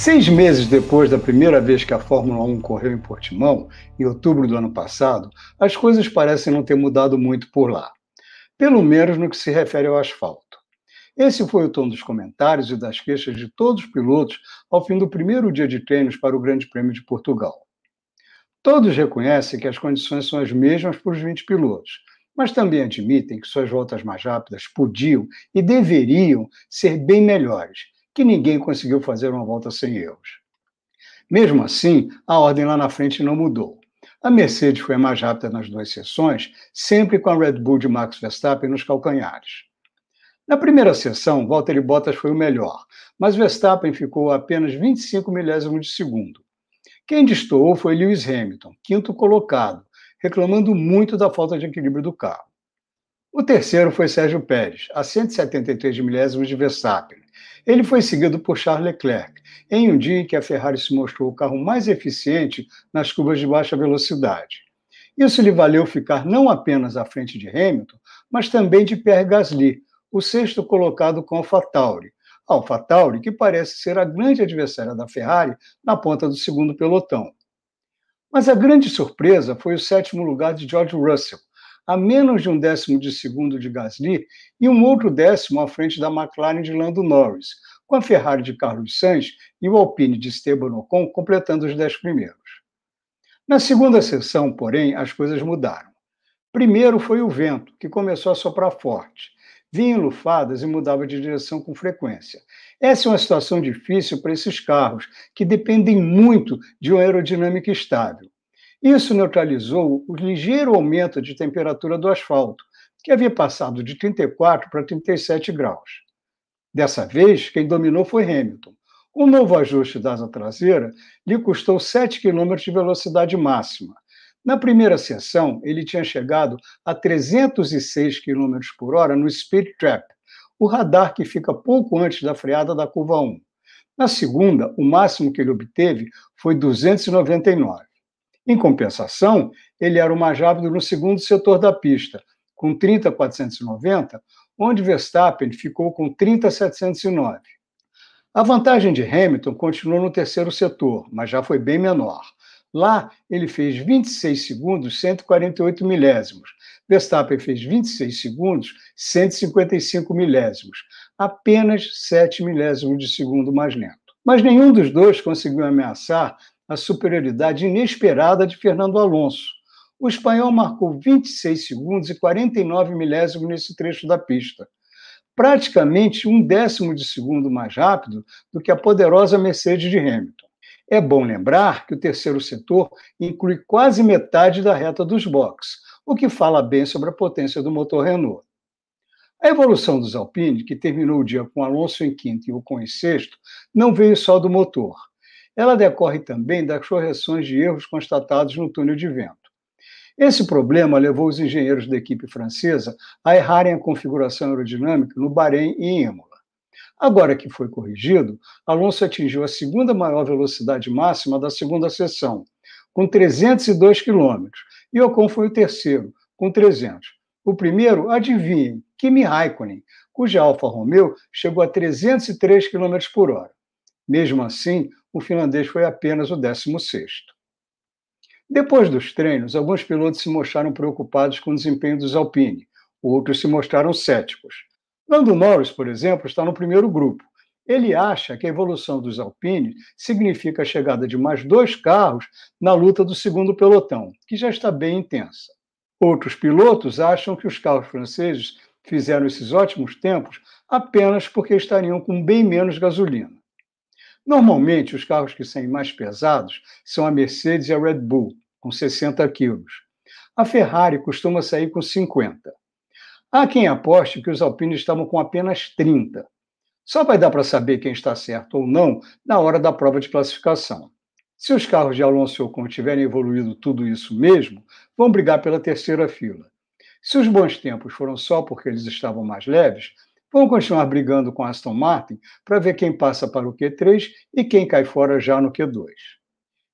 Seis meses depois da primeira vez que a Fórmula 1 correu em Portimão, em outubro do ano passado, as coisas parecem não ter mudado muito por lá. Pelo menos no que se refere ao asfalto. Esse foi o tom dos comentários e das queixas de todos os pilotos ao fim do primeiro dia de treinos para o Grande Prêmio de Portugal. Todos reconhecem que as condições são as mesmas para os 20 pilotos, mas também admitem que suas voltas mais rápidas podiam e deveriam ser bem melhores que ninguém conseguiu fazer uma volta sem erros. Mesmo assim, a ordem lá na frente não mudou. A Mercedes foi a mais rápida nas duas sessões, sempre com a Red Bull de Max Verstappen nos calcanhares. Na primeira sessão, Valtteri Bottas foi o melhor, mas Verstappen ficou a apenas 25 milésimos de segundo. Quem destoou foi Lewis Hamilton, quinto colocado, reclamando muito da falta de equilíbrio do carro. O terceiro foi Sérgio Pérez, a 173 milésimos de Verstappen. Ele foi seguido por Charles Leclerc, em um dia em que a Ferrari se mostrou o carro mais eficiente nas curvas de baixa velocidade. Isso lhe valeu ficar não apenas à frente de Hamilton, mas também de Pierre Gasly, o sexto colocado com AlphaTauri. AlphaTauri, que parece ser a grande adversária da Ferrari na ponta do segundo pelotão. Mas a grande surpresa foi o sétimo lugar de George Russell, a menos de um décimo de segundo de Gasly e um outro décimo à frente da McLaren de Lando Norris, com a Ferrari de Carlos Sainz e o Alpine de Esteban Ocon completando os dez primeiros. Na segunda sessão, porém, as coisas mudaram. Primeiro foi o vento, que começou a soprar forte. Vinha em lufadas e mudava de direção com frequência. Essa é uma situação difícil para esses carros, que dependem muito de uma aerodinâmica estável. Isso neutralizou o ligeiro aumento de temperatura do asfalto, que havia passado de 34 para 37 graus. Dessa vez, quem dominou foi Hamilton. O novo ajuste da asa traseira lhe custou 7 km de velocidade máxima. Na primeira sessão, ele tinha chegado a 306 km por hora no Speed Trap, o radar que fica pouco antes da freada da curva 1. Na segunda, o máximo que ele obteve foi 299. Em compensação, ele era o mais rápido no segundo setor da pista, com 30,490, onde Verstappen ficou com 30,709. A vantagem de Hamilton continuou no terceiro setor, mas já foi bem menor. Lá, ele fez 26 segundos, 148 milésimos. Verstappen fez 26 segundos, 155 milésimos. Apenas 7 milésimos de segundo mais lento. Mas nenhum dos dois conseguiu ameaçar a superioridade inesperada de Fernando Alonso. O espanhol marcou 26 segundos e 49 milésimos nesse trecho da pista, praticamente um décimo de segundo mais rápido do que a poderosa Mercedes de Hamilton. É bom lembrar que o terceiro setor inclui quase metade da reta dos boxes, o que fala bem sobre a potência do motor Renault. A evolução dos Alpine, que terminou o dia com Alonso em quinto e o com em sexto, não veio só do motor ela decorre também das correções de erros constatados no túnel de vento. Esse problema levou os engenheiros da equipe francesa a errarem a configuração aerodinâmica no Bahrein e em Imola. Agora que foi corrigido, Alonso atingiu a segunda maior velocidade máxima da segunda sessão, com 302 km, e Ocon foi o terceiro, com 300. O primeiro, adivinhe, Kimi Raikkonen, cuja Alfa Romeo chegou a 303 km por hora. Mesmo assim, o finlandês foi apenas o 16. Depois dos treinos, alguns pilotos se mostraram preocupados com o desempenho dos Alpine, outros se mostraram céticos. Lando Norris, por exemplo, está no primeiro grupo. Ele acha que a evolução dos Alpine significa a chegada de mais dois carros na luta do segundo pelotão, que já está bem intensa. Outros pilotos acham que os carros franceses fizeram esses ótimos tempos apenas porque estariam com bem menos gasolina. Normalmente, os carros que saem mais pesados são a Mercedes e a Red Bull, com 60 quilos. A Ferrari costuma sair com 50. Há quem aposte que os alpinos estavam com apenas 30. Só vai dar para saber quem está certo ou não na hora da prova de classificação. Se os carros de Alonso e Ocon tiverem evoluído tudo isso mesmo, vão brigar pela terceira fila. Se os bons tempos foram só porque eles estavam mais leves, Vamos continuar brigando com Aston Martin para ver quem passa para o Q3 e quem cai fora já no Q2.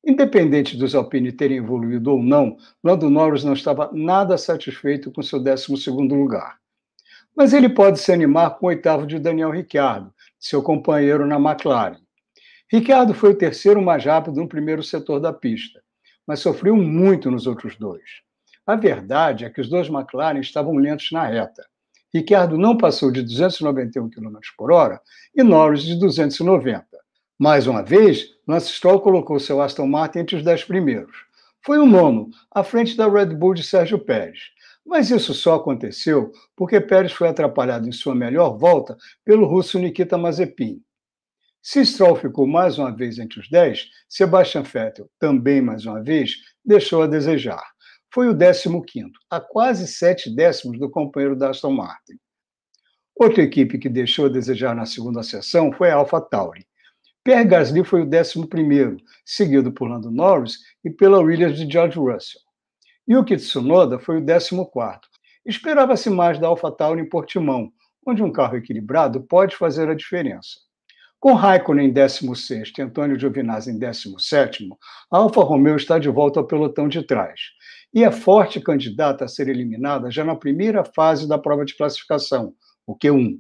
Independente dos Alpine terem evoluído ou não, Lando Norris não estava nada satisfeito com seu 12 lugar. Mas ele pode se animar com o oitavo de Daniel Ricciardo, seu companheiro na McLaren. Ricciardo foi o terceiro mais rápido no primeiro setor da pista, mas sofreu muito nos outros dois. A verdade é que os dois McLaren estavam lentos na reta. Ricardo não passou de 291 km por hora e Norris de 290. Mais uma vez, Lance Stroll colocou seu Aston Martin entre os dez primeiros. Foi o nono, à frente da Red Bull de Sérgio Pérez. Mas isso só aconteceu porque Pérez foi atrapalhado em sua melhor volta pelo russo Nikita Mazepin. Se Stroll ficou mais uma vez entre os dez, Sebastian Vettel, também mais uma vez, deixou a desejar foi o 15º, a quase sete décimos do companheiro da Aston Martin. Outra equipe que deixou a desejar na segunda sessão foi a Tauri. Pierre Gasly foi o 11º, seguido por Lando Norris e pela Williams de George Russell. Yuki Tsunoda foi o 14º. Esperava-se mais da Tauri em Portimão, onde um carro equilibrado pode fazer a diferença. Com Raikkonen em 16 e Antônio Giovinazzi em 17, a Alfa Romeo está de volta ao pelotão de trás e é forte candidata a ser eliminada já na primeira fase da prova de classificação, o Q1.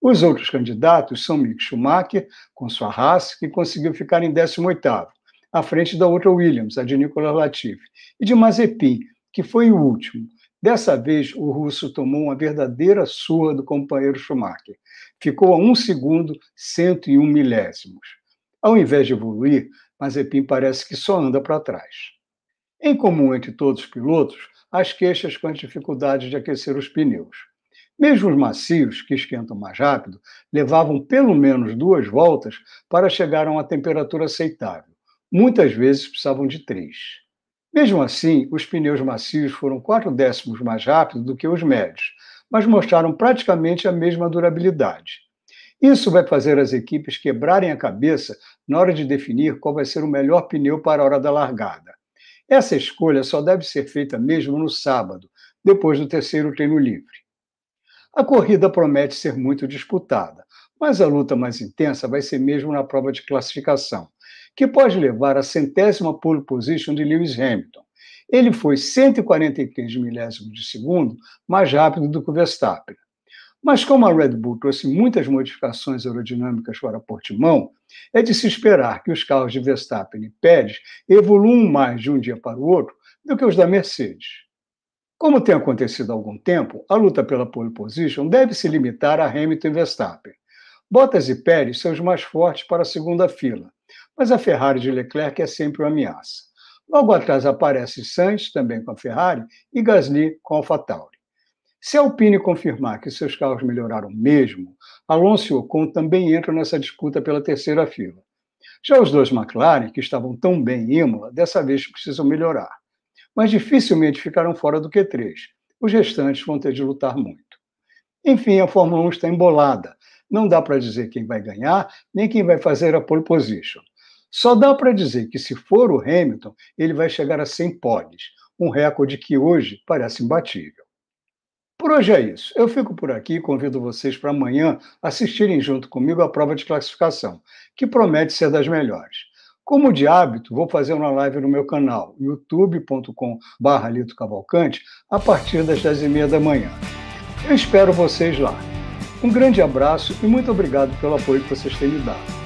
Os outros candidatos são Mick Schumacher, com sua Haas, que conseguiu ficar em 18º, à frente da outra Williams, a de Nicolas Latifi, e de Mazepin, que foi o último. Dessa vez, o russo tomou uma verdadeira surra do companheiro Schumacher. Ficou a 1 um segundo, 101 milésimos. Ao invés de evoluir, Mazepin parece que só anda para trás. Em comum entre todos os pilotos, as queixas com as dificuldades de aquecer os pneus. Mesmo os macios, que esquentam mais rápido, levavam pelo menos duas voltas para chegar a uma temperatura aceitável. Muitas vezes precisavam de três. Mesmo assim, os pneus macios foram quatro décimos mais rápidos do que os médios, mas mostraram praticamente a mesma durabilidade. Isso vai fazer as equipes quebrarem a cabeça na hora de definir qual vai ser o melhor pneu para a hora da largada. Essa escolha só deve ser feita mesmo no sábado, depois do terceiro treino livre. A corrida promete ser muito disputada, mas a luta mais intensa vai ser mesmo na prova de classificação, que pode levar à centésima pole position de Lewis Hamilton. Ele foi 143 milésimos de segundo mais rápido do que o Verstappen. Mas como a Red Bull trouxe muitas modificações aerodinâmicas para Portimão, é de se esperar que os carros de Verstappen e Pérez evoluam mais de um dia para o outro do que os da Mercedes. Como tem acontecido há algum tempo, a luta pela pole position deve se limitar a Hamilton e Verstappen. Bottas e Pérez são os mais fortes para a segunda fila, mas a Ferrari de Leclerc é sempre uma ameaça. Logo atrás aparece Sainz, também com a Ferrari, e Gasly com a AlphaTauri. Se a Alpine confirmar que seus carros melhoraram mesmo, Alonso e Ocon também entram nessa disputa pela terceira fila. Já os dois McLaren, que estavam tão bem em Imola, dessa vez precisam melhorar, mas dificilmente ficarão fora do Q3. Os restantes vão ter de lutar muito. Enfim, a Fórmula 1 está embolada. Não dá para dizer quem vai ganhar, nem quem vai fazer a pole position. Só dá para dizer que, se for o Hamilton, ele vai chegar a 100 podes, um recorde que hoje parece imbatível. Por hoje é isso. Eu fico por aqui e convido vocês para amanhã assistirem junto comigo a prova de classificação, que promete ser das melhores. Como de hábito, vou fazer uma live no meu canal, youtube.com.br Cavalcante, a partir das 10h30 da manhã. Eu espero vocês lá. Um grande abraço e muito obrigado pelo apoio que vocês têm me dado.